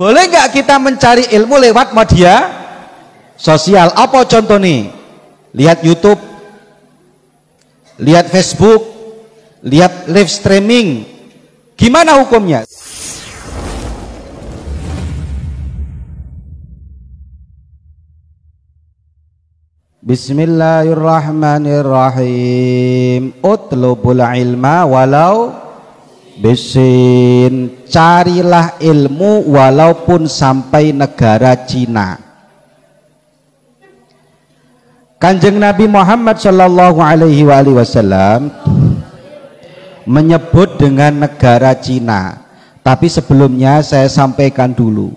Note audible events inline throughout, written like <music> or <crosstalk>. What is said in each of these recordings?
Boleh nggak kita mencari ilmu lewat media sosial? Apa contoh nih? Lihat YouTube, lihat Facebook, lihat live streaming. Gimana hukumnya? Bismillahirrahmanirrahim. Utlubul ilma walau besin carilah ilmu walaupun sampai negara Cina. Kanjeng Nabi Muhammad Shallallahu Alaihi Wasallam menyebut dengan negara Cina. Tapi sebelumnya saya sampaikan dulu,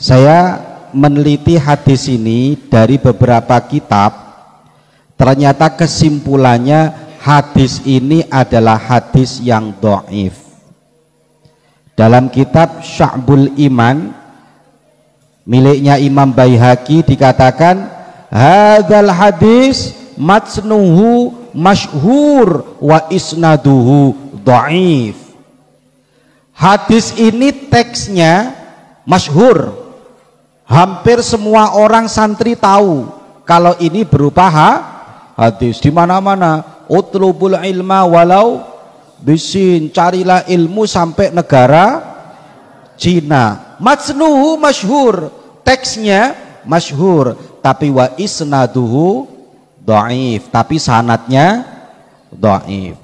saya meneliti hadis ini dari beberapa kitab. Ternyata kesimpulannya hadis ini adalah hadis yang do'if dalam kitab Sya'bul Iman miliknya Imam Baihaqi dikatakan hadal hadis matsnuhu mashhur wa isnaduhu do'if hadis ini teksnya mashhur, hampir semua orang santri tahu kalau ini berupa hadis di mana-mana utlubul ilma walau bisin carilah ilmu sampai negara Cina masnuhu masyhur teksnya masyhur tapi wa isnaduhu dhaif tapi sanatnya dhaif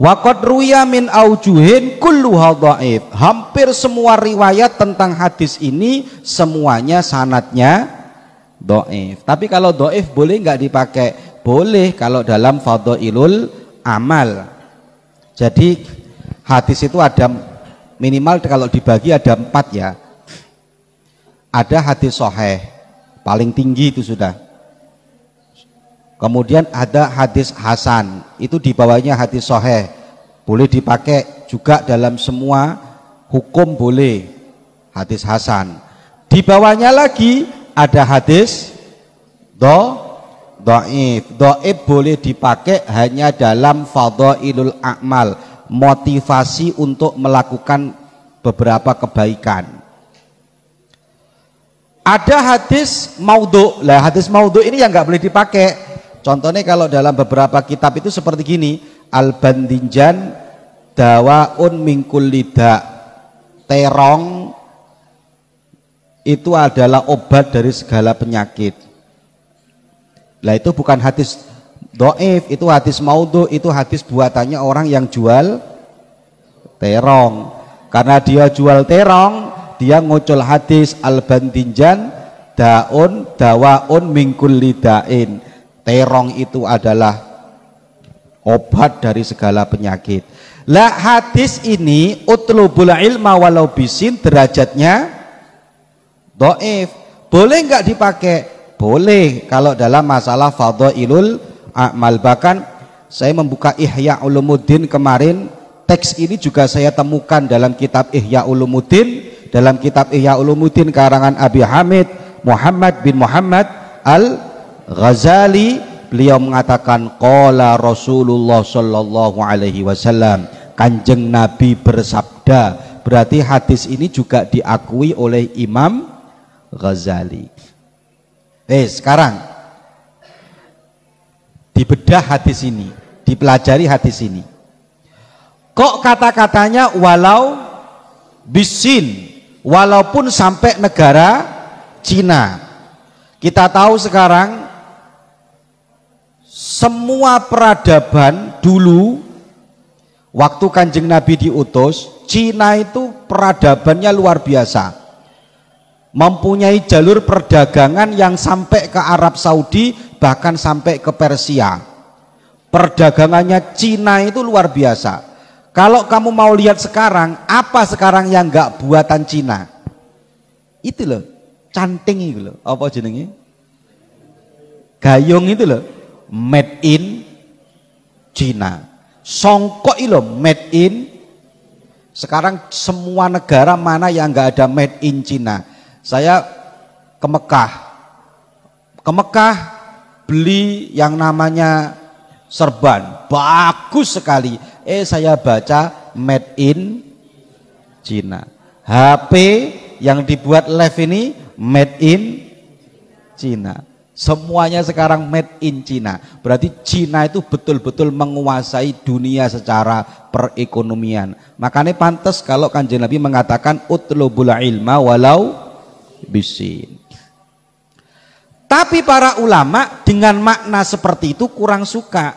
wakat ruya min aujuhin kulluha dhaif. Hampir semua riwayat tentang hadis ini semuanya sanatnya dhaif. Tapi kalau dhaif boleh nggak dipakai? Boleh kalau dalam ilul amal. Jadi hadis itu ada minimal kalau dibagi ada empat ya. Ada hadis soheh, paling tinggi itu sudah. Kemudian ada hadis hasan, itu di bawahnya hadis soheh. Boleh dipakai juga dalam semua hukum boleh hadis hasan. Di lagi ada hadis do Do'if Do'if boleh dipakai hanya dalam fadha'ilul Akmal Motivasi untuk melakukan beberapa kebaikan Ada hadis maudhu Lah hadis maudhu ini yang nggak boleh dipakai Contohnya kalau dalam beberapa kitab itu seperti gini Al-Bandinjan Dawaun mingkul lidah Terong itu adalah obat dari segala penyakit lah itu bukan hadis doif, itu hadis maudhu, itu hadis buatannya orang yang jual terong. Karena dia jual terong, dia ngucul hadis al-bantinjan daun dawaun mingkul lidain. Terong itu adalah obat dari segala penyakit. Lah hadis ini utlubul ilma walau bisin derajatnya doif. Boleh nggak dipakai? Boleh kalau dalam masalah fadhailul amal. Bahkan saya membuka Ihya Ulumuddin kemarin, teks ini juga saya temukan dalam kitab Ihya Ulumuddin, dalam kitab Ihya Ulumuddin karangan Abi Hamid Muhammad bin Muhammad Al-Ghazali beliau mengatakan qala Rasulullah sallallahu alaihi wasallam Kanjeng Nabi bersabda berarti hadis ini juga diakui oleh Imam Ghazali Eh, sekarang dibedah hati sini, dipelajari hati sini. Kok kata-katanya walau bisin, walaupun sampai negara Cina. Kita tahu sekarang semua peradaban dulu waktu Kanjeng Nabi diutus, Cina itu peradabannya luar biasa mempunyai jalur perdagangan yang sampai ke Arab Saudi bahkan sampai ke Persia. Perdagangannya Cina itu luar biasa. Kalau kamu mau lihat sekarang, apa sekarang yang nggak buatan Cina? Itu loh, canting itu loh. Apa jenengnya Gayung itu loh, made in Cina. Songkok itu loh, made in sekarang semua negara mana yang nggak ada made in Cina? saya ke Mekah. Ke Mekah beli yang namanya serban, bagus sekali. Eh saya baca made in Cina. HP yang dibuat live ini made in Cina. Semuanya sekarang made in Cina. Berarti Cina itu betul-betul menguasai dunia secara perekonomian. Makanya pantas kalau kanjeng Nabi mengatakan utlubul ilma walau bisin. Tapi para ulama dengan makna seperti itu kurang suka.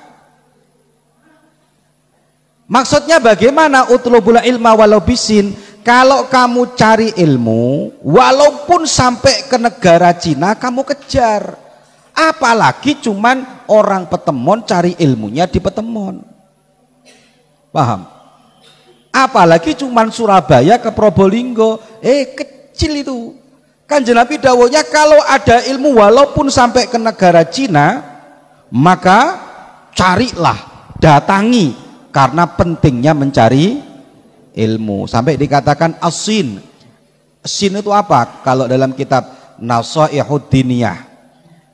Maksudnya bagaimana utlubul ilma walau bisin? Kalau kamu cari ilmu, walaupun sampai ke negara Cina kamu kejar. Apalagi cuman orang petemon cari ilmunya di petemon. Paham? Apalagi cuman Surabaya ke Probolinggo. Eh kecil itu kan Nabi dawonya kalau ada ilmu walaupun sampai ke negara Cina, maka carilah, datangi karena pentingnya mencari ilmu. Sampai dikatakan asin. Asin itu apa? Kalau dalam kitab Nasaihud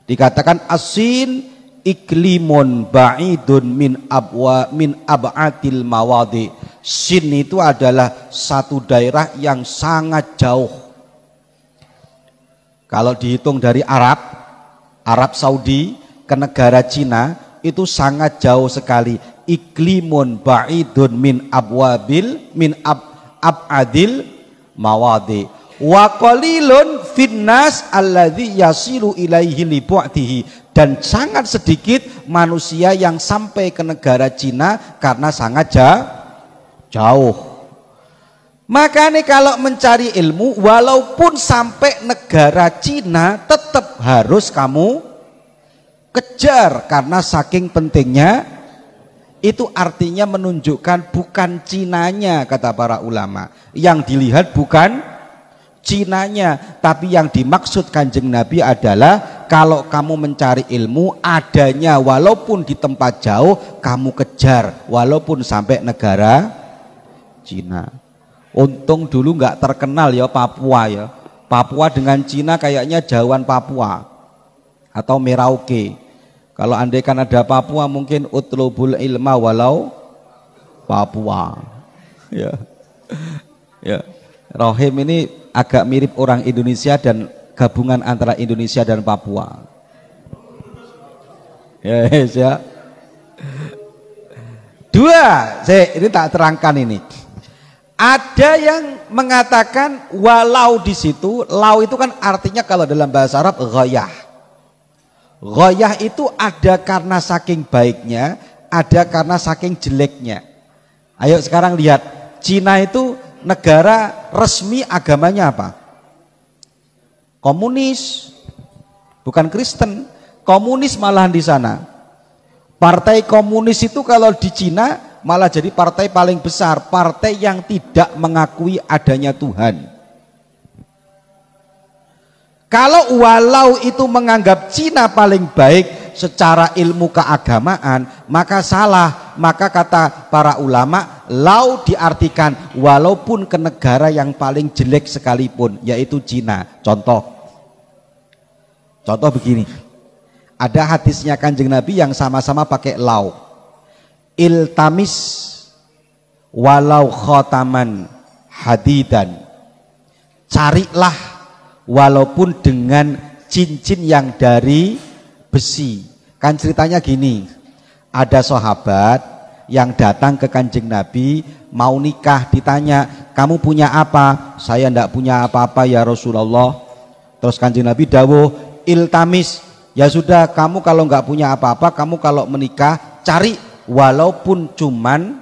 dikatakan asin iklimun ba'idun min abwa min ab'atil mawadi. Sin itu adalah satu daerah yang sangat jauh kalau dihitung dari Arab, Arab Saudi ke negara Cina itu sangat jauh sekali. Iklimun ba'idun min abwabil min ab abadil mawadi wa qalilun finnas alladhi yasiru ilaihi libu'atihi. dan sangat sedikit manusia yang sampai ke negara Cina karena sangat jauh maka Makanya kalau mencari ilmu walaupun sampai negara Cina tetap harus kamu kejar karena saking pentingnya itu artinya menunjukkan bukan Cinanya kata para ulama yang dilihat bukan Cinanya tapi yang dimaksud kanjeng Nabi adalah kalau kamu mencari ilmu adanya walaupun di tempat jauh kamu kejar walaupun sampai negara Cina Untung dulu nggak terkenal ya Papua ya. Papua dengan Cina kayaknya jauhan Papua atau Merauke. Kalau andai kan ada Papua mungkin utlubul ilma walau Papua. Ya. Ya. Rohim ini agak mirip orang Indonesia dan gabungan antara Indonesia dan Papua. Ya, yes, ya. Dua, saya ini tak terangkan ini. Ada yang mengatakan walau di situ, lau itu kan artinya kalau dalam bahasa Arab goyah. Goyah itu ada karena saking baiknya, ada karena saking jeleknya. Ayo sekarang lihat, Cina itu negara resmi agamanya apa? Komunis. Bukan Kristen, komunis malahan di sana. Partai komunis itu kalau di Cina malah jadi partai paling besar, partai yang tidak mengakui adanya Tuhan. Kalau walau itu menganggap Cina paling baik secara ilmu keagamaan, maka salah. Maka kata para ulama, lau diartikan walaupun ke negara yang paling jelek sekalipun, yaitu Cina. Contoh. Contoh begini. Ada hadisnya Kanjeng Nabi yang sama-sama pakai lau iltamis walau khotaman hadidan carilah walaupun dengan cincin yang dari besi kan ceritanya gini ada sahabat yang datang ke kanjeng Nabi mau nikah ditanya kamu punya apa saya ndak punya apa-apa ya Rasulullah terus kanjeng Nabi dawuh iltamis ya sudah kamu kalau nggak punya apa-apa kamu kalau menikah cari walaupun cuman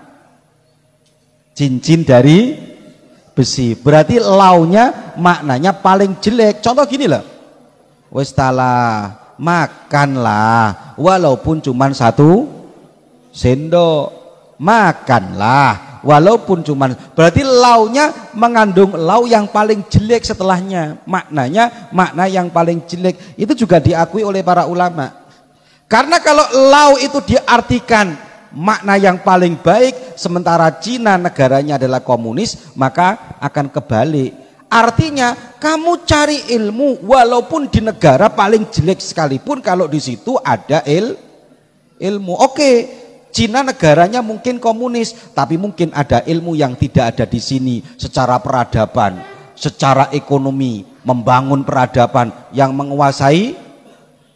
cincin dari besi. Berarti launya maknanya paling jelek. Contoh gini loh. wistala makanlah walaupun cuman satu sendok. Makanlah walaupun cuman berarti launya mengandung lau yang paling jelek setelahnya. Maknanya makna yang paling jelek itu juga diakui oleh para ulama. Karena kalau lau itu diartikan makna yang paling baik sementara Cina negaranya adalah komunis maka akan kebalik artinya kamu cari ilmu walaupun di negara paling jelek sekalipun kalau di situ ada il ilmu oke Cina negaranya mungkin komunis, tapi mungkin ada ilmu yang tidak ada di sini secara peradaban, secara ekonomi, membangun peradaban yang menguasai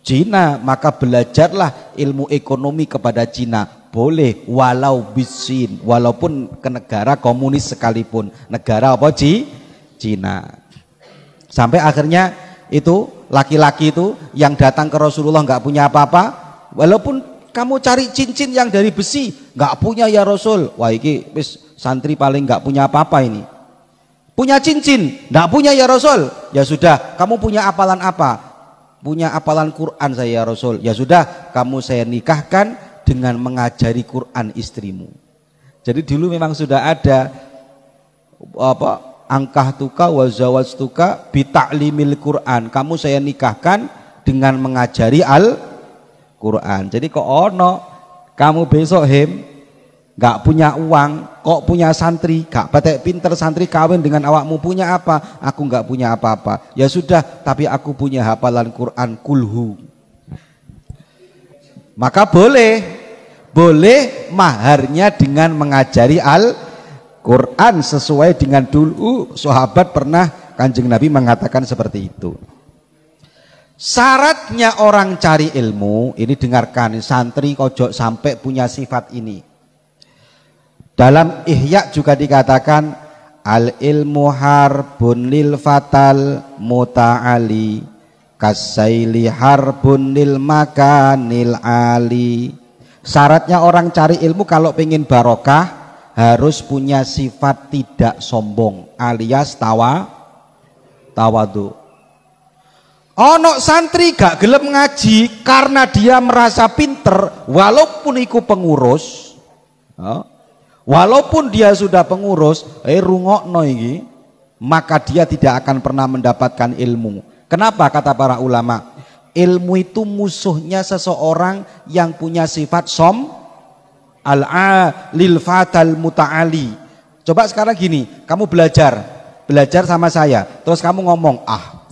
Cina, maka belajarlah ilmu ekonomi kepada Cina boleh walau bisin walaupun ke negara komunis sekalipun negara apa Ci? Cina sampai akhirnya itu laki-laki itu yang datang ke Rasulullah nggak punya apa-apa walaupun kamu cari cincin yang dari besi nggak punya ya Rasul wah ini bis, santri paling nggak punya apa-apa ini punya cincin nggak punya ya Rasul ya sudah kamu punya apalan apa punya apalan Quran saya ya Rasul ya sudah kamu saya nikahkan dengan mengajari Quran istrimu. Jadi dulu memang sudah ada apa angkah tuka wa zawaj tuka bitaklimil Quran. Kamu saya nikahkan dengan mengajari al Quran. Jadi kok ono kamu besok hem nggak punya uang kok punya santri gak patek pinter santri kawin dengan awakmu punya apa aku nggak punya apa-apa ya sudah tapi aku punya hafalan Quran kulhu maka boleh boleh maharnya dengan mengajari Al-Quran sesuai dengan dulu sahabat pernah kanjeng Nabi mengatakan seperti itu syaratnya orang cari ilmu ini dengarkan santri kojok sampai punya sifat ini dalam ihya juga dikatakan al ilmu harbun lil fatal muta'ali kasaili harbun lil makanil ali Syaratnya orang cari ilmu kalau pengen barokah harus punya sifat tidak sombong alias tawa tawadu. Onok santri gak gelem ngaji karena dia merasa pinter walaupun iku pengurus. Ya. Walaupun dia sudah pengurus, eh rungok noigi, maka dia tidak akan pernah mendapatkan ilmu. Kenapa kata para ulama? Ilmu itu musuhnya seseorang yang punya sifat som al lil fadal muta'ali. Coba sekarang gini, kamu belajar, belajar sama saya, terus kamu ngomong, "Ah,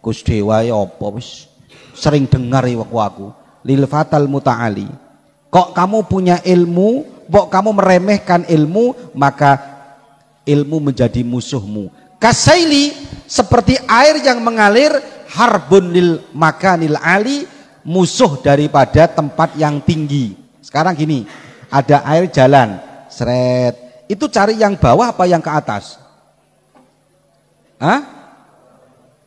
Gus Dewa ya apa sering dengar ya waktu aku." Lil fadal muta'ali. Kok kamu punya ilmu, kok kamu meremehkan ilmu, maka ilmu menjadi musuhmu Kasaili seperti air yang mengalir harbunil makanil ali musuh daripada tempat yang tinggi. Sekarang gini, ada air jalan, seret. Itu cari yang bawah apa yang ke atas? Hah?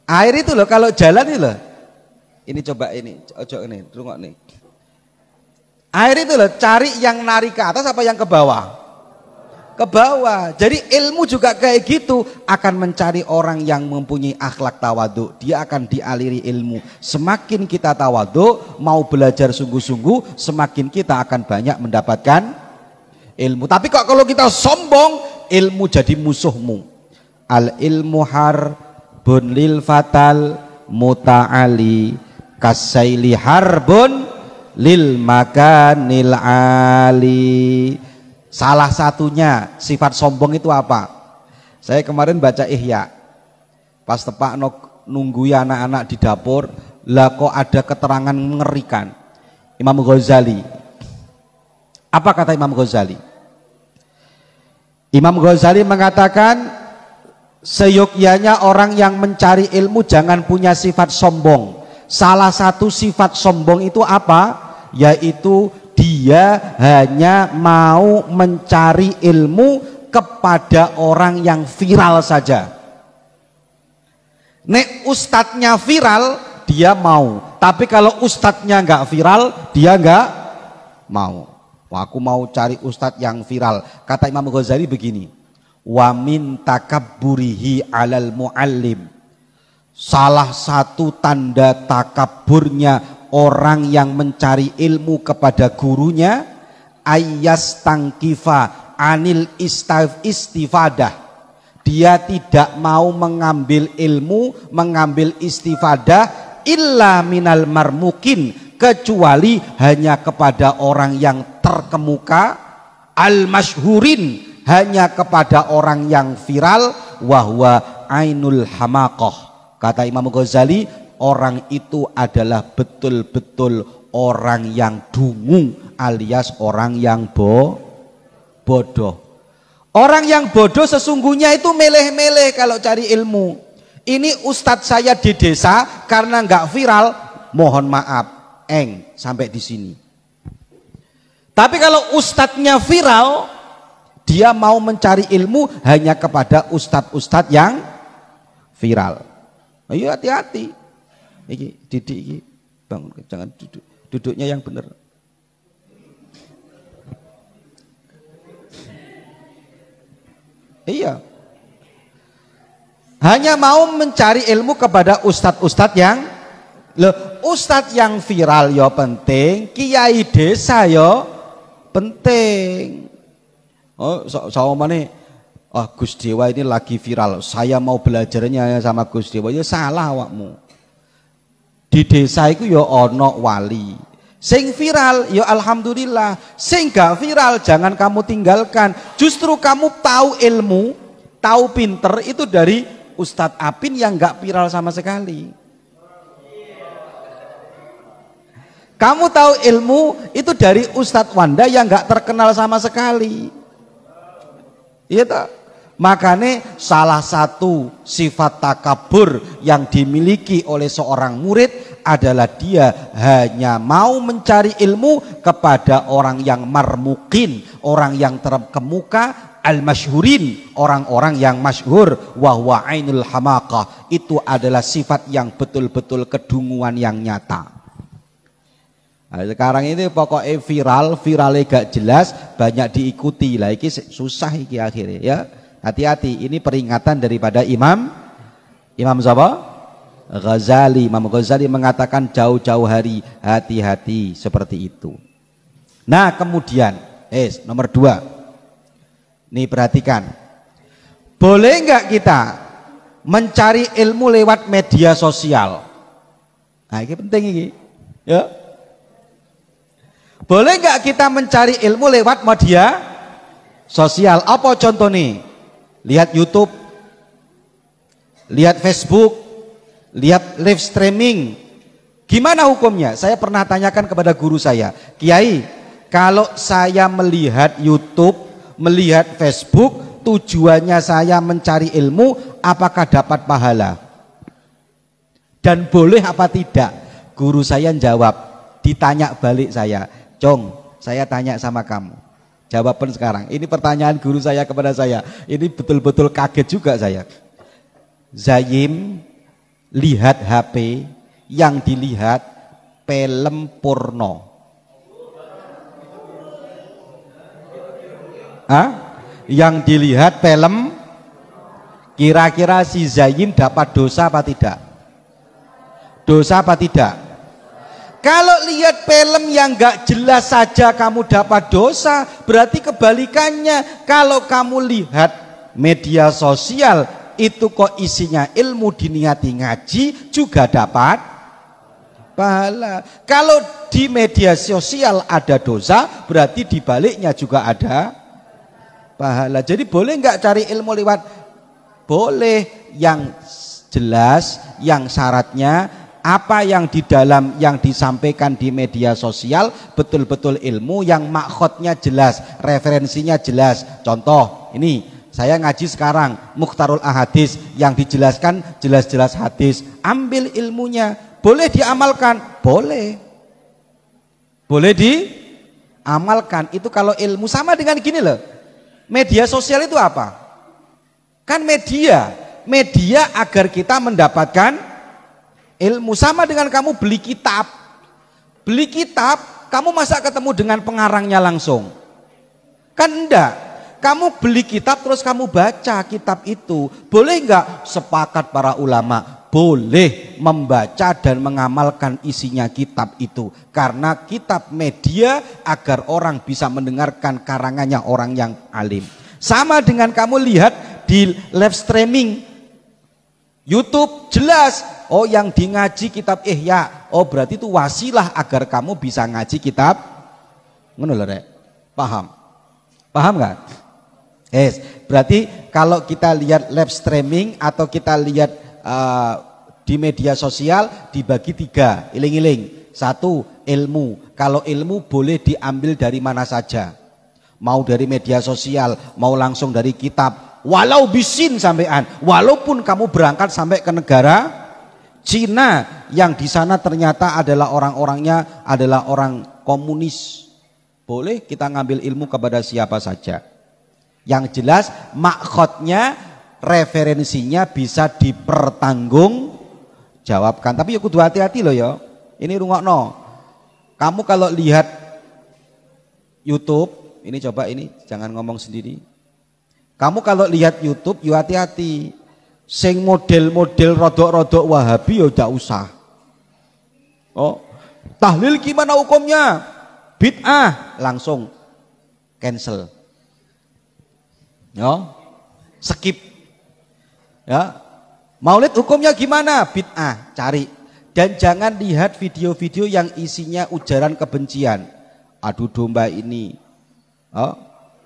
Air itu loh kalau jalan itu loh. Ini coba ini, ojo ini, nih. Air itu loh, cari yang narik ke atas apa yang ke bawah? ke bawah. Jadi ilmu juga kayak gitu akan mencari orang yang mempunyai akhlak tawaduk. Dia akan dialiri ilmu. Semakin kita tawaduk, mau belajar sungguh-sungguh, semakin kita akan banyak mendapatkan ilmu. Tapi kok kalau kita sombong, ilmu jadi musuhmu. Al ilmu har bun lil fatal muta'ali kasaili harbun lil makanil ali. Salah satunya sifat sombong itu apa? Saya kemarin baca Ihya. Pas tepak nunggu ya anak-anak di dapur, lah kok ada keterangan mengerikan. Imam Ghazali. Apa kata Imam Ghazali? Imam Ghazali mengatakan seyogyanya orang yang mencari ilmu jangan punya sifat sombong. Salah satu sifat sombong itu apa? Yaitu dia hanya mau mencari ilmu kepada orang yang viral saja. Nek ustadznya viral, dia mau. Tapi kalau ustadznya nggak viral, dia nggak mau. Wah, aku mau cari ustadz yang viral. Kata Imam Ghazali begini. Wa min takaburihi alal muallim. Salah satu tanda takaburnya orang yang mencari ilmu kepada gurunya ayas tangkifa anil istif istifadah dia tidak mau mengambil ilmu mengambil istifadah illa minal marmukin kecuali hanya kepada orang yang terkemuka al mashhurin hanya kepada orang yang viral wahwa ainul hamakoh kata Imam Ghazali orang itu adalah betul-betul orang yang dungu alias orang yang bo bodoh. Orang yang bodoh sesungguhnya itu meleh-meleh kalau cari ilmu. Ini ustadz saya di desa karena nggak viral, mohon maaf, eng sampai di sini. Tapi kalau ustadznya viral, dia mau mencari ilmu hanya kepada ustadz-ustadz yang viral. Ayo iya, hati-hati. Iki Didi iki bangun jangan duduk. Duduknya yang benar. Iya. Hanya mau mencari ilmu kepada ustadz-ustadz yang lo ustadz yang viral yo ya penting, kiai desa yo ya penting. Oh, sama so, so mana? Oh, Gus Dewa ini lagi viral. Saya mau belajarnya sama Gus Dewa. Ya salah wakmu. Di desa itu ya ono wali. Sing viral ya alhamdulillah, sing gak viral jangan kamu tinggalkan. Justru kamu tahu ilmu, tahu pinter itu dari Ustadz Apin yang gak viral sama sekali. Kamu tahu ilmu itu dari Ustadz Wanda yang gak terkenal sama sekali. Iya Makanya salah satu sifat takabur yang dimiliki oleh seorang murid adalah dia hanya mau mencari ilmu kepada orang yang marmukin, orang yang terkemuka, al-masyhurin, orang-orang yang masyhur, wahwa ainul hamaka Itu adalah sifat yang betul-betul kedunguan yang nyata. Nah, sekarang ini pokoknya viral, viralnya gak jelas, banyak diikuti lah. Ini susah ini akhirnya ya. Hati-hati, ini peringatan daripada imam Imam Zabah. Ghazali. Imam Ghazali mengatakan jauh-jauh hari hati-hati seperti itu. Nah kemudian, es nomor dua, nih perhatikan, boleh nggak kita mencari ilmu lewat media sosial? Nah ini penting ini, ya. Boleh nggak kita mencari ilmu lewat media sosial? Apa contoh nih? Lihat YouTube, lihat Facebook, lihat live streaming. Gimana hukumnya? Saya pernah tanyakan kepada guru saya, Kiai, kalau saya melihat YouTube, melihat Facebook, tujuannya saya mencari ilmu, apakah dapat pahala? Dan boleh apa tidak? Guru saya jawab, ditanya balik saya, Cong, saya tanya sama kamu. Jawaban sekarang, ini pertanyaan guru saya kepada saya. Ini betul-betul kaget juga saya. Zayim lihat HP, yang dilihat film porno. Hah? Yang dilihat film kira-kira si zayim dapat dosa apa tidak? Dosa apa tidak? Kalau lihat film yang gak jelas saja kamu dapat dosa, berarti kebalikannya. Kalau kamu lihat media sosial itu kok isinya ilmu diniati ngaji juga dapat pahala. Kalau di media sosial ada dosa, berarti dibaliknya juga ada pahala. Jadi boleh nggak cari ilmu lewat? Boleh yang jelas, yang syaratnya apa yang di dalam yang disampaikan di media sosial betul-betul ilmu yang makhotnya jelas, referensinya jelas. Contoh ini saya ngaji sekarang Mukhtarul Ahadis yang dijelaskan jelas-jelas hadis. Ambil ilmunya, boleh diamalkan, boleh. Boleh diamalkan. Itu kalau ilmu sama dengan gini loh. Media sosial itu apa? Kan media, media agar kita mendapatkan ilmu sama dengan kamu beli kitab. Beli kitab, kamu masa ketemu dengan pengarangnya langsung? Kan enggak. Kamu beli kitab terus kamu baca kitab itu. Boleh nggak? Sepakat para ulama, boleh membaca dan mengamalkan isinya kitab itu karena kitab media agar orang bisa mendengarkan karangannya orang yang alim sama dengan kamu lihat di live streaming YouTube jelas oh yang di ngaji kitab eh ya, oh berarti itu wasilah agar kamu bisa ngaji kitab ngono lho paham paham nggak Yes. Berarti kalau kita lihat live streaming atau kita lihat uh, di media sosial dibagi tiga, iling-iling. Satu, ilmu. Kalau ilmu boleh diambil dari mana saja. Mau dari media sosial, mau langsung dari kitab. Walau bisin sampean, walaupun kamu berangkat sampai ke negara Cina yang di sana ternyata adalah orang-orangnya adalah orang komunis. Boleh kita ngambil ilmu kepada siapa saja. Yang jelas makhotnya referensinya bisa dipertanggung jawabkan. Tapi ya kudu hati-hati loh ya. Ini rungokno. Kamu kalau lihat YouTube, ini coba ini jangan ngomong sendiri. Kamu kalau lihat YouTube, ya hati-hati. Sing model-model rodok-rodok Wahabi ya udah usah. Oh, tahlil gimana hukumnya? Bid'ah langsung cancel. Ya. Skip. Ya. Maulid hukumnya gimana? Bid'ah, cari. Dan jangan lihat video-video yang isinya ujaran kebencian. aduh domba ini. Oh,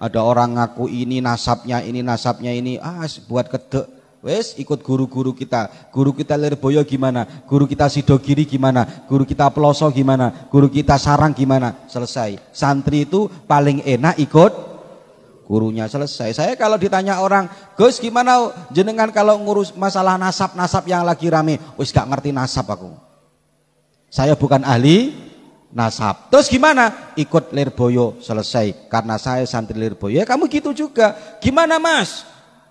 ada orang ngaku ini nasabnya ini nasabnya ini. Ah, buat kedek. Wes ikut guru-guru kita. Guru kita Lirboyo gimana? Guru kita Sidogiri gimana? Guru kita Peloso gimana? Guru kita Sarang gimana? Selesai. Santri itu paling enak ikut gurunya selesai. Saya kalau ditanya orang, Gus gimana jenengan kalau ngurus masalah nasab-nasab yang lagi rame? Wis gak ngerti nasab aku. Saya bukan ahli nasab. Terus gimana? Ikut Lirboyo selesai karena saya santri Lirboyo. Ya kamu gitu juga. Gimana Mas?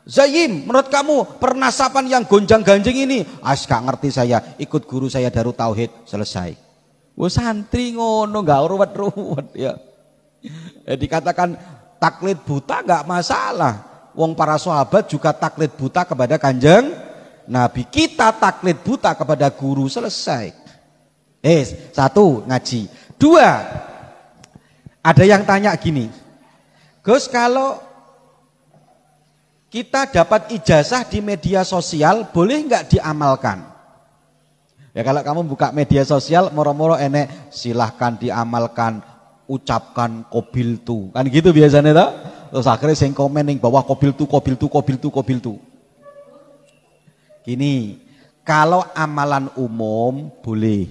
Zayim, menurut kamu pernasapan yang gonjang-ganjing ini, Ah, gak ngerti saya, ikut guru saya Daru Tauhid, selesai. Wah santri ngono, gak ruwet-ruwet ya. Eh, dikatakan taklid buta nggak masalah. Wong para sahabat juga taklid buta kepada kanjeng Nabi. Kita taklid buta kepada guru selesai. Eh, satu ngaji. Dua, ada yang tanya gini, Gus kalau kita dapat ijazah di media sosial boleh nggak diamalkan? Ya kalau kamu buka media sosial moro-moro enek silahkan diamalkan ucapkan kobil tu kan gitu biasanya tak terus akhirnya sing komen yang bawah kobil tu kobil tu kobil tu kobil tu gini kalau amalan umum boleh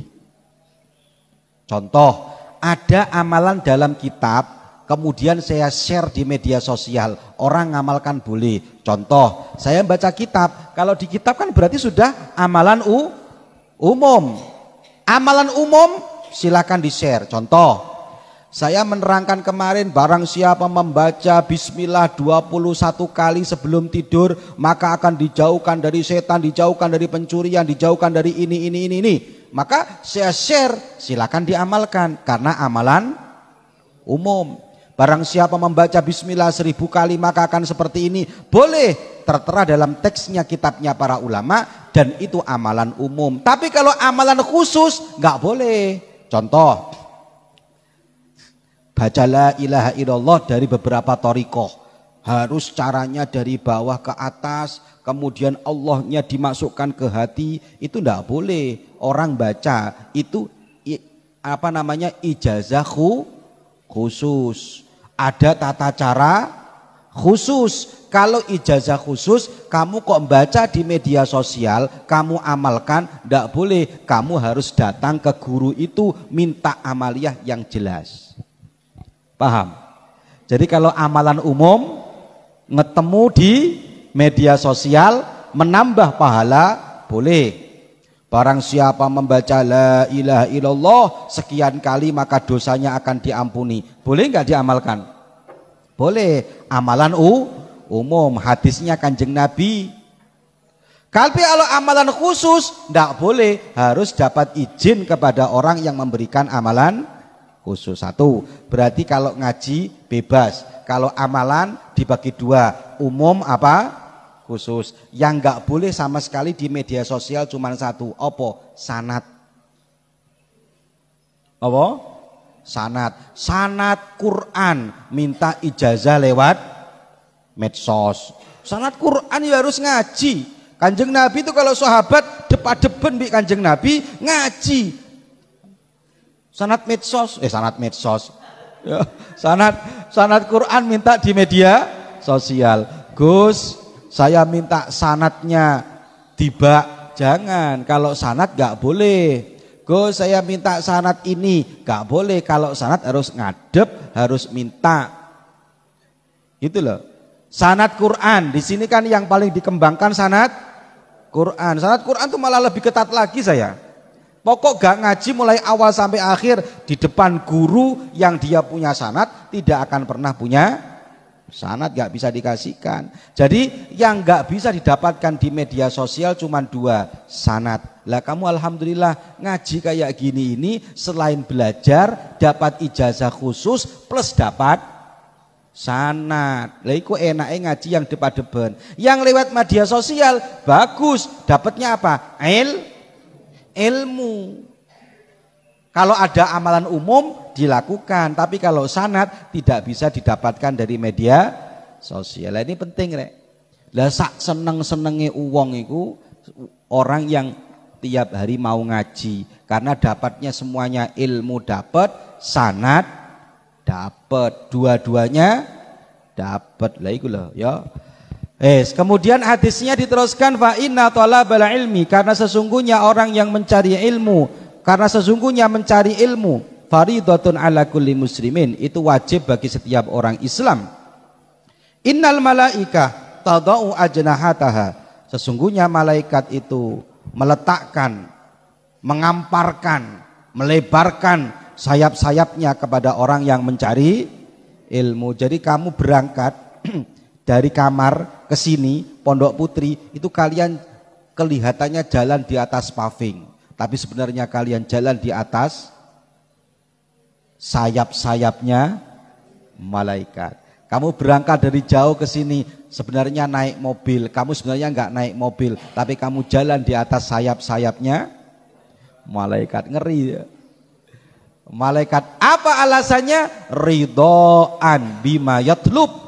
contoh ada amalan dalam kitab kemudian saya share di media sosial orang ngamalkan boleh contoh saya baca kitab kalau di kitab kan berarti sudah amalan u umum amalan umum silakan di share contoh saya menerangkan kemarin barang siapa membaca bismillah 21 kali sebelum tidur maka akan dijauhkan dari setan, dijauhkan dari pencurian, dijauhkan dari ini ini ini ini. Maka saya share, silakan diamalkan karena amalan umum. Barang siapa membaca bismillah seribu kali maka akan seperti ini. Boleh tertera dalam teksnya kitabnya para ulama dan itu amalan umum. Tapi kalau amalan khusus nggak boleh. Contoh Baca la ilaha illallah dari beberapa torikoh. Harus caranya dari bawah ke atas, kemudian Allahnya dimasukkan ke hati, itu tidak boleh. Orang baca itu apa namanya ijazah khusus. Ada tata cara khusus. Kalau ijazah khusus, kamu kok baca di media sosial, kamu amalkan, tidak boleh. Kamu harus datang ke guru itu, minta amaliah yang jelas. Paham? Jadi kalau amalan umum ngetemu di media sosial menambah pahala boleh. Barang siapa membaca la ilaha illallah sekian kali maka dosanya akan diampuni. Boleh nggak diamalkan? Boleh. Amalan u, umum hadisnya kanjeng Nabi. Tapi kalau amalan khusus tidak boleh harus dapat izin kepada orang yang memberikan amalan khusus satu. Berarti kalau ngaji bebas, kalau amalan dibagi dua, umum apa? Khusus. Yang nggak boleh sama sekali di media sosial cuma satu, opo sanat. opo Sanat. Sanat Quran minta ijazah lewat medsos. Sanat Quran ya harus ngaji. Kanjeng Nabi itu kalau sahabat depan depan bi kanjeng Nabi ngaji Sanat medsos, eh sanat medsos. Ya, sanat sanat Quran minta di media sosial. Gus, saya minta sanatnya tiba jangan kalau sanat gak boleh Gus saya minta sanat ini gak boleh kalau sanat harus ngadep harus minta gitu loh sanat Quran di sini kan yang paling dikembangkan sanat Quran sanat Quran tuh malah lebih ketat lagi saya Pokok gak ngaji mulai awal sampai akhir di depan guru yang dia punya sanat tidak akan pernah punya sanat gak bisa dikasihkan. Jadi yang gak bisa didapatkan di media sosial cuma dua sanat. Lah kamu alhamdulillah ngaji kayak gini ini selain belajar dapat ijazah khusus plus dapat sanat. Lah iku enake ngaji yang depan depan. Yang lewat media sosial bagus, dapatnya apa? Ilmu ilmu. Kalau ada amalan umum dilakukan, tapi kalau sanat tidak bisa didapatkan dari media sosial. Ini penting rek. Lah sak seneng-senenge uang itu orang yang tiap hari mau ngaji karena dapatnya semuanya ilmu dapat, sanat dapat, dua-duanya dapat. Lah iku loh ya. Eh, kemudian hadisnya diteruskan fa inna talabal ilmi karena sesungguhnya orang yang mencari ilmu, karena sesungguhnya mencari ilmu faridatun ala kulli muslimin, itu wajib bagi setiap orang Islam. Innal malaika tadau ajnahataha. Sesungguhnya malaikat itu meletakkan, mengamparkan, melebarkan sayap-sayapnya kepada orang yang mencari ilmu. Jadi kamu berangkat <clears throat> dari kamar ke sini, Pondok Putri, itu kalian kelihatannya jalan di atas paving, tapi sebenarnya kalian jalan di atas sayap-sayapnya malaikat. Kamu berangkat dari jauh ke sini, sebenarnya naik mobil. Kamu sebenarnya nggak naik mobil, tapi kamu jalan di atas sayap-sayapnya malaikat. Ngeri ya. Malaikat apa alasannya? Ridhoan bima yatlub.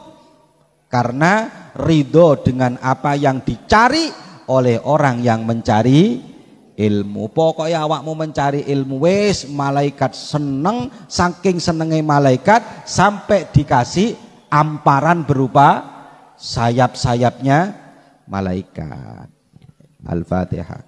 Karena ridho dengan apa yang dicari oleh orang yang mencari ilmu. Pokoknya awakmu mencari ilmu wis malaikat seneng, saking senenge malaikat sampai dikasih amparan berupa sayap-sayapnya malaikat. Al-Fatihah.